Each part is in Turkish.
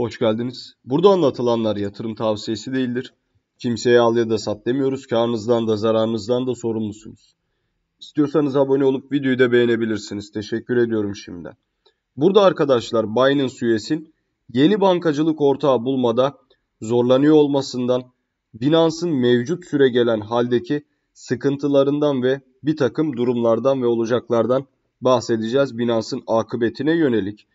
Hoş geldiniz. Burada anlatılanlar yatırım tavsiyesi değildir. Kimseye al ya da sat demiyoruz. Karnınızdan da zararınızdan da sorumlusunuz. İstiyorsanız abone olup videoyu da beğenebilirsiniz. Teşekkür ediyorum şimdiden. Burada arkadaşlar Binance üyesin yeni bankacılık ortağı bulmada zorlanıyor olmasından, Binance'ın mevcut süre gelen haldeki sıkıntılarından ve bir takım durumlardan ve olacaklardan bahsedeceğiz Binance'ın akıbetine yönelik.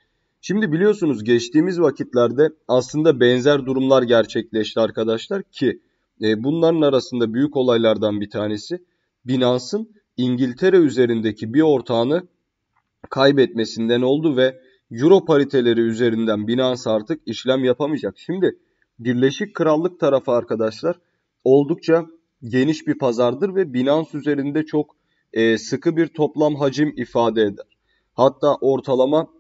Şimdi biliyorsunuz geçtiğimiz vakitlerde aslında benzer durumlar gerçekleşti arkadaşlar ki e, bunların arasında büyük olaylardan bir tanesi Binance'ın İngiltere üzerindeki bir ortağını kaybetmesinden oldu ve Euro pariteleri üzerinden Binance artık işlem yapamayacak. Şimdi Birleşik Krallık tarafı arkadaşlar oldukça geniş bir pazardır ve Binance üzerinde çok e, sıkı bir toplam hacim ifade eder. Hatta ortalama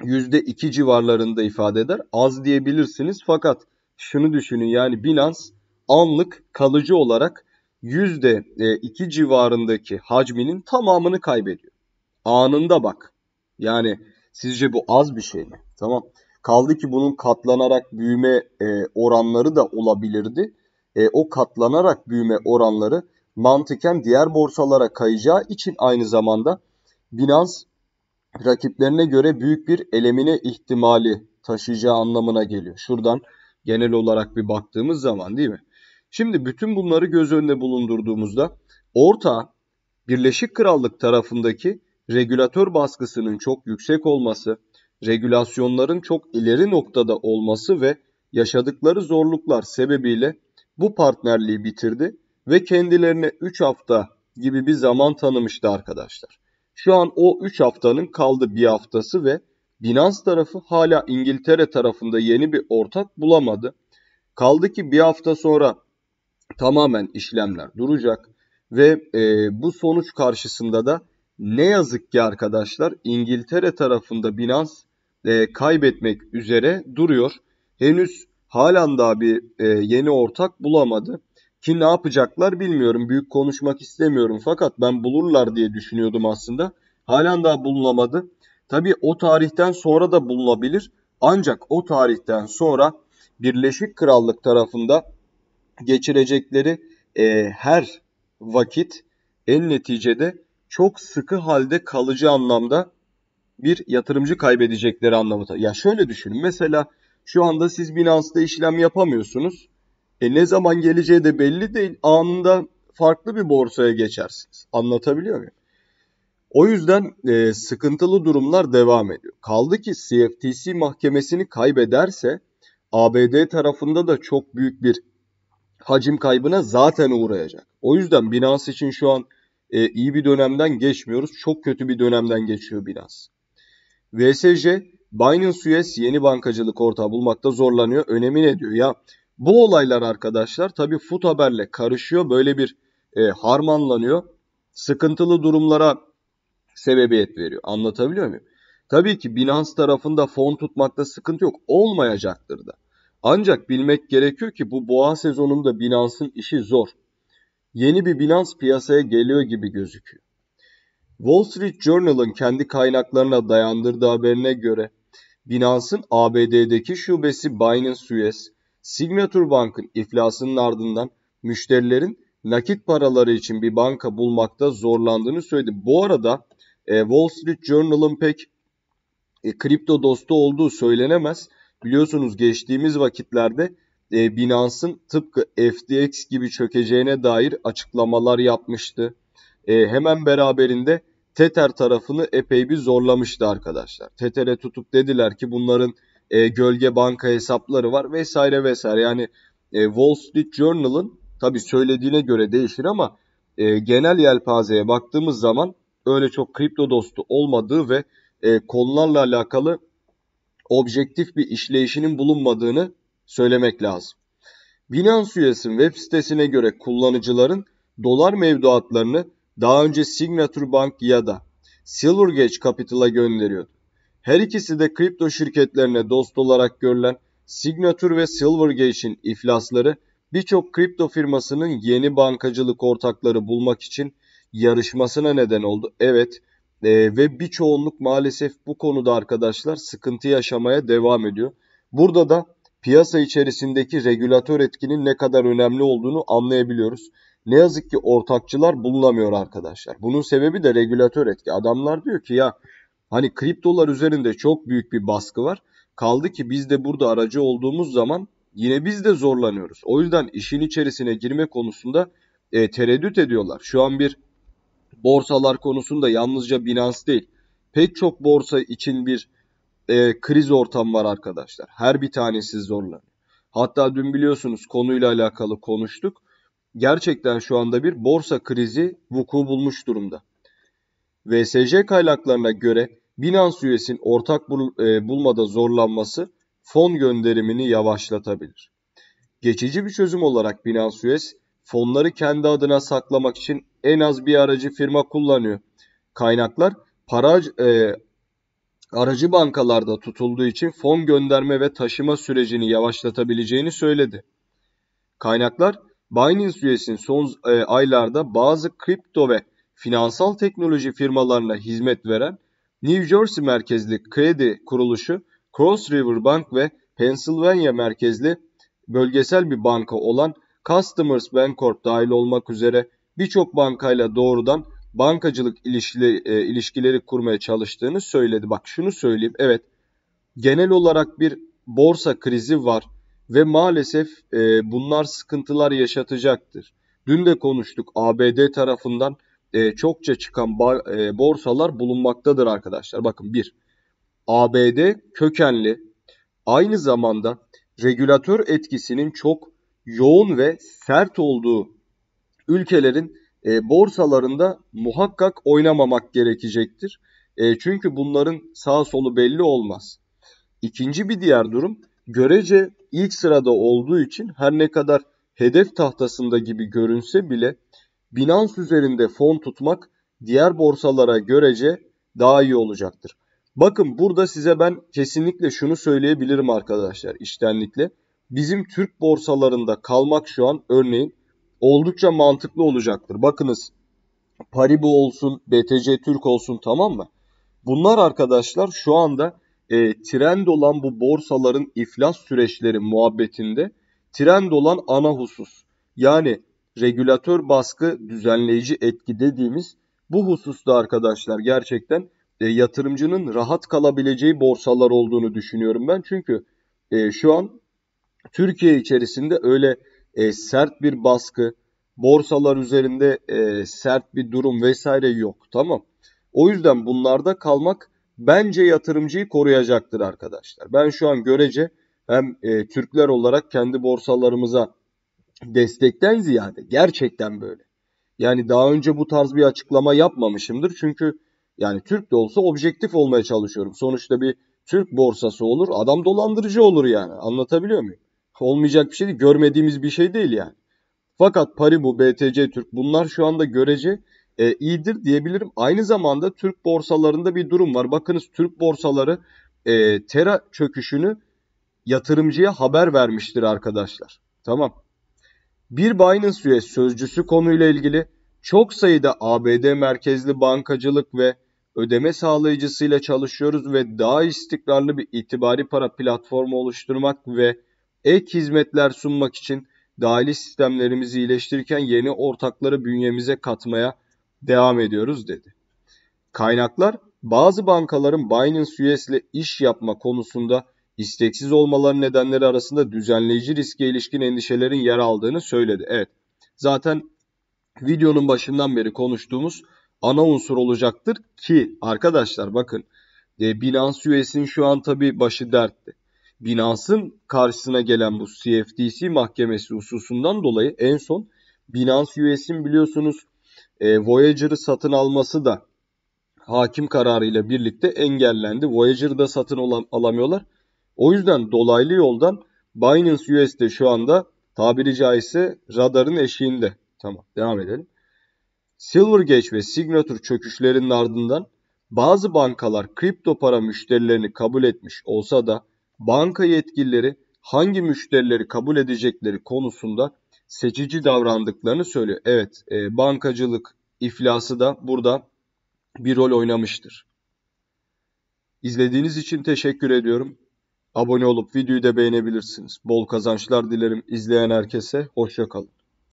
%2 civarlarında ifade eder. Az diyebilirsiniz fakat şunu düşünün yani Binance anlık kalıcı olarak %2 civarındaki hacminin tamamını kaybediyor. Anında bak. Yani sizce bu az bir şey mi? Tamam. Kaldı ki bunun katlanarak büyüme e, oranları da olabilirdi. E, o katlanarak büyüme oranları mantıken diğer borsalara kayacağı için aynı zamanda Binance rakiplerine göre büyük bir elemine ihtimali taşıyacağı anlamına geliyor. Şuradan genel olarak bir baktığımız zaman değil mi? Şimdi bütün bunları göz önünde bulundurduğumuzda orta Birleşik Krallık tarafındaki regülatör baskısının çok yüksek olması, regülasyonların çok ileri noktada olması ve yaşadıkları zorluklar sebebiyle bu partnerliği bitirdi ve kendilerine 3 hafta gibi bir zaman tanımıştı arkadaşlar. Şu an o 3 haftanın kaldı bir haftası ve Binance tarafı hala İngiltere tarafında yeni bir ortak bulamadı. Kaldı ki bir hafta sonra tamamen işlemler duracak ve e, bu sonuç karşısında da ne yazık ki arkadaşlar İngiltere tarafında Binance e, kaybetmek üzere duruyor. Henüz halen daha bir e, yeni ortak bulamadı. Ki ne yapacaklar bilmiyorum. Büyük konuşmak istemiyorum. Fakat ben bulurlar diye düşünüyordum aslında. Halen daha bulunamadı. Tabii o tarihten sonra da bulunabilir. Ancak o tarihten sonra Birleşik Krallık tarafında geçirecekleri e, her vakit en neticede çok sıkı halde kalıcı anlamda bir yatırımcı kaybedecekleri anlamı. Ya şöyle düşünün mesela şu anda siz Binance'da işlem yapamıyorsunuz e ne zaman geleceği de belli değil. Anında farklı bir borsaya geçersiniz. Anlatabiliyor muyum? O yüzden e, sıkıntılı durumlar devam ediyor. Kaldı ki CFTC mahkemesini kaybederse ABD tarafında da çok büyük bir hacim kaybına zaten uğrayacak. O yüzden Binance için şu an e, iyi bir dönemden geçmiyoruz. Çok kötü bir dönemden geçiyor Binance. VSC, Binance US yeni bankacılık ortağı bulmakta zorlanıyor. Önemi ne diyor ya? Bu olaylar arkadaşlar tabi fut haberle karışıyor. Böyle bir e, harmanlanıyor. Sıkıntılı durumlara sebebiyet veriyor. Anlatabiliyor muyum? Tabii ki Binance tarafında fon tutmakta sıkıntı yok. Olmayacaktır da. Ancak bilmek gerekiyor ki bu boğa sezonunda Binance'ın işi zor. Yeni bir Binance piyasaya geliyor gibi gözüküyor. Wall Street Journal'ın kendi kaynaklarına dayandırdığı haberine göre Binance'ın ABD'deki şubesi Binance US Signature Bank'ın iflasının ardından müşterilerin nakit paraları için bir banka bulmakta zorlandığını söyledi. Bu arada e, Wall Street Journal'ın pek e, kripto dostu olduğu söylenemez. Biliyorsunuz geçtiğimiz vakitlerde e, Binance'ın tıpkı FTX gibi çökeceğine dair açıklamalar yapmıştı. E, hemen beraberinde Tether tarafını epey bir zorlamıştı arkadaşlar. Tether'e tutup dediler ki bunların e, gölge banka hesapları var vesaire vesaire. Yani e, Wall Street Journal'ın tabii söylediğine göre değişir ama e, genel yelpazeye baktığımız zaman öyle çok kripto dostu olmadığı ve e, konularla alakalı objektif bir işleyişinin bulunmadığını söylemek lazım. Binance üyesinin web sitesine göre kullanıcıların dolar mevduatlarını daha önce Signature Bank ya da Silvergate Capital'a gönderiyordu. Her ikisi de kripto şirketlerine dost olarak görülen Signature ve Silvergate'in iflasları birçok kripto firmasının yeni bankacılık ortakları bulmak için yarışmasına neden oldu. Evet e, ve bir çoğunluk maalesef bu konuda arkadaşlar sıkıntı yaşamaya devam ediyor. Burada da piyasa içerisindeki regülatör etkinin ne kadar önemli olduğunu anlayabiliyoruz. Ne yazık ki ortakçılar bulunamıyor arkadaşlar. Bunun sebebi de regülatör etki. Adamlar diyor ki ya Hani kriptolar üzerinde çok büyük bir baskı var. Kaldı ki biz de burada aracı olduğumuz zaman yine biz de zorlanıyoruz. O yüzden işin içerisine girme konusunda e, tereddüt ediyorlar. Şu an bir borsalar konusunda yalnızca Binance değil. Pek çok borsa için bir e, kriz ortam var arkadaşlar. Her bir tanesi zorlanıyor. Hatta dün biliyorsunuz konuyla alakalı konuştuk. Gerçekten şu anda bir borsa krizi vuku bulmuş durumda. VSC kaynaklarına göre Binance üyesinin ortak bul e, bulmada zorlanması fon gönderimini yavaşlatabilir. Geçici bir çözüm olarak Binance US fonları kendi adına saklamak için en az bir aracı firma kullanıyor. Kaynaklar para e, aracı bankalarda tutulduğu için fon gönderme ve taşıma sürecini yavaşlatabileceğini söyledi. Kaynaklar Binance üyesinin son e, aylarda bazı kripto ve finansal teknoloji firmalarına hizmet veren New Jersey merkezli kredi kuruluşu Cross River Bank ve Pennsylvania merkezli bölgesel bir banka olan Customers Bancorp dahil olmak üzere birçok bankayla doğrudan bankacılık ilişkileri, e, ilişkileri kurmaya çalıştığını söyledi. Bak şunu söyleyeyim. Evet genel olarak bir borsa krizi var ve maalesef e, bunlar sıkıntılar yaşatacaktır. Dün de konuştuk ABD tarafından e, çokça çıkan e, borsalar bulunmaktadır arkadaşlar. Bakın bir ABD kökenli aynı zamanda regülatör etkisinin çok yoğun ve sert olduğu ülkelerin e, borsalarında muhakkak oynamamak gerekecektir. çünkü bunların sağ solu belli olmaz. İkinci bir diğer durum görece ilk sırada olduğu için her ne kadar hedef tahtasında gibi görünse bile Binance üzerinde fon tutmak diğer borsalara görece daha iyi olacaktır. Bakın burada size ben kesinlikle şunu söyleyebilirim arkadaşlar iştenlikle. Bizim Türk borsalarında kalmak şu an örneğin oldukça mantıklı olacaktır. Bakınız Paribu olsun, BTC Türk olsun tamam mı? Bunlar arkadaşlar şu anda e, trend olan bu borsaların iflas süreçleri muhabbetinde trend olan ana husus. Yani regülatör baskı düzenleyici etki dediğimiz bu hususta arkadaşlar gerçekten e, yatırımcının rahat kalabileceği borsalar olduğunu düşünüyorum ben. Çünkü e, şu an Türkiye içerisinde öyle e, sert bir baskı, borsalar üzerinde e, sert bir durum vesaire yok. Tamam. O yüzden bunlarda kalmak bence yatırımcıyı koruyacaktır arkadaşlar. Ben şu an görece hem e, Türkler olarak kendi borsalarımıza destekten ziyade gerçekten böyle. Yani daha önce bu tarz bir açıklama yapmamışımdır. Çünkü yani Türk de olsa objektif olmaya çalışıyorum. Sonuçta bir Türk borsası olur. Adam dolandırıcı olur yani. Anlatabiliyor muyum? Olmayacak bir şey değil. Görmediğimiz bir şey değil yani. Fakat Paribu, BTC Türk bunlar şu anda görece e, iyidir diyebilirim. Aynı zamanda Türk borsalarında bir durum var. Bakınız Türk borsaları e, Tera çöküşünü yatırımcıya haber vermiştir arkadaşlar. Tamam bir Binance üye sözcüsü konuyla ilgili çok sayıda ABD merkezli bankacılık ve ödeme sağlayıcısıyla çalışıyoruz ve daha istikrarlı bir itibari para platformu oluşturmak ve ek hizmetler sunmak için dahili sistemlerimizi iyileştirirken yeni ortakları bünyemize katmaya devam ediyoruz dedi. Kaynaklar bazı bankaların Binance US ile iş yapma konusunda isteksiz olmaların nedenleri arasında düzenleyici riske ilişkin endişelerin yer aldığını söyledi. Evet zaten videonun başından beri konuştuğumuz ana unsur olacaktır ki arkadaşlar bakın e, Binance üyesinin şu an tabi başı dertti. Binance'ın karşısına gelen bu CFTC mahkemesi hususundan dolayı en son Binance üyesinin biliyorsunuz e, Voyager'ı satın alması da hakim kararıyla birlikte engellendi. Voyager'da satın alamıyorlar. O yüzden dolaylı yoldan Binance US'de şu anda tabiri caizse radarın eşiğinde. Tamam devam edelim. Silvergate ve Signature çöküşlerinin ardından bazı bankalar kripto para müşterilerini kabul etmiş olsa da banka yetkilileri hangi müşterileri kabul edecekleri konusunda seçici davrandıklarını söylüyor. Evet, e, bankacılık iflası da burada bir rol oynamıştır. İzlediğiniz için teşekkür ediyorum. Abone olup videoyu da beğenebilirsiniz. Bol kazançlar dilerim izleyen herkese. Hoşçakalın.